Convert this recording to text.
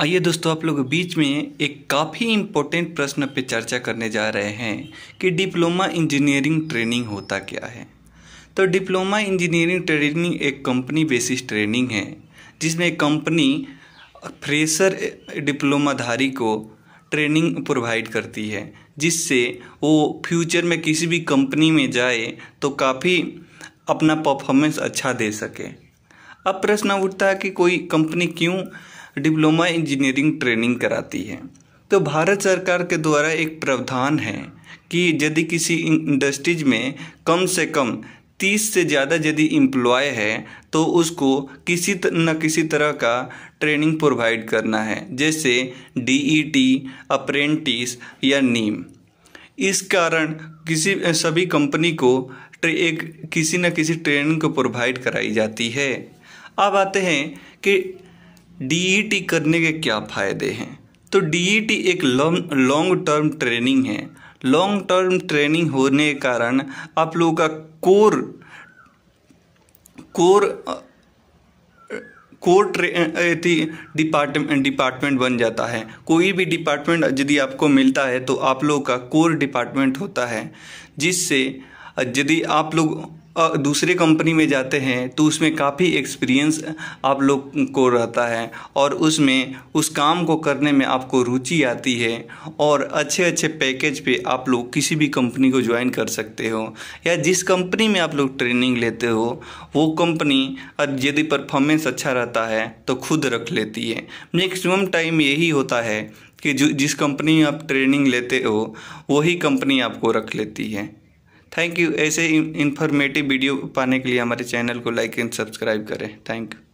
आइए दोस्तों आप लोग बीच में एक काफ़ी इम्पोर्टेंट प्रश्न पे चर्चा करने जा रहे हैं कि डिप्लोमा इंजीनियरिंग ट्रेनिंग होता क्या है तो डिप्लोमा इंजीनियरिंग ट्रेनिंग एक कंपनी बेसिस ट्रेनिंग है जिसमें कंपनी फ्रेशर डिप्लोमाधारी को ट्रेनिंग प्रोवाइड करती है जिससे वो फ्यूचर में किसी भी कंपनी में जाए तो काफ़ी अपना परफॉर्मेंस अच्छा दे सके अब प्रश्न उठता है कि कोई कंपनी क्यों डिप्लोमा इंजीनियरिंग ट्रेनिंग कराती है तो भारत सरकार के द्वारा एक प्रावधान है कि यदि किसी इंडस्ट्रीज में कम से कम तीस से ज़्यादा यदि एम्प्लॉय है तो उसको किसी न किसी तरह का ट्रेनिंग प्रोवाइड करना है जैसे डीईटी e अप्रेंटिस या नीम इस कारण किसी सभी कंपनी को एक किसी न किसी ट्रेनिंग को प्रोवाइड कराई जाती है अब आते हैं कि डी e करने के क्या फ़ायदे हैं तो डी e एक लॉन्ग टर्म ट्रेनिंग है लॉन्ग टर्म ट्रेनिंग होने के कारण आप लोगों का core core core department department बन जाता है कोई भी डिपार्टमेंट यदि आपको मिलता है तो आप लोगों का कोर डिपार्टमेंट होता है जिससे यदि आप लोग दूसरे कंपनी में जाते हैं तो उसमें काफ़ी एक्सपीरियंस आप लोग को रहता है और उसमें उस काम को करने में आपको रुचि आती है और अच्छे अच्छे पैकेज पे आप लोग किसी भी कंपनी को ज्वाइन कर सकते हो या जिस कंपनी में आप लोग ट्रेनिंग लेते हो वो कंपनी यदि परफॉर्मेंस अच्छा रहता है तो खुद रख लेती है मैक्सिमम टाइम यही होता है कि जो जिस कंपनी में आप ट्रेनिंग लेते हो वही कंपनी आपको रख लेती है थैंक यू ऐसे इन्फॉर्मेटिव वीडियो पाने के लिए हमारे चैनल को लाइक एंड सब्सक्राइब करें थैंक यू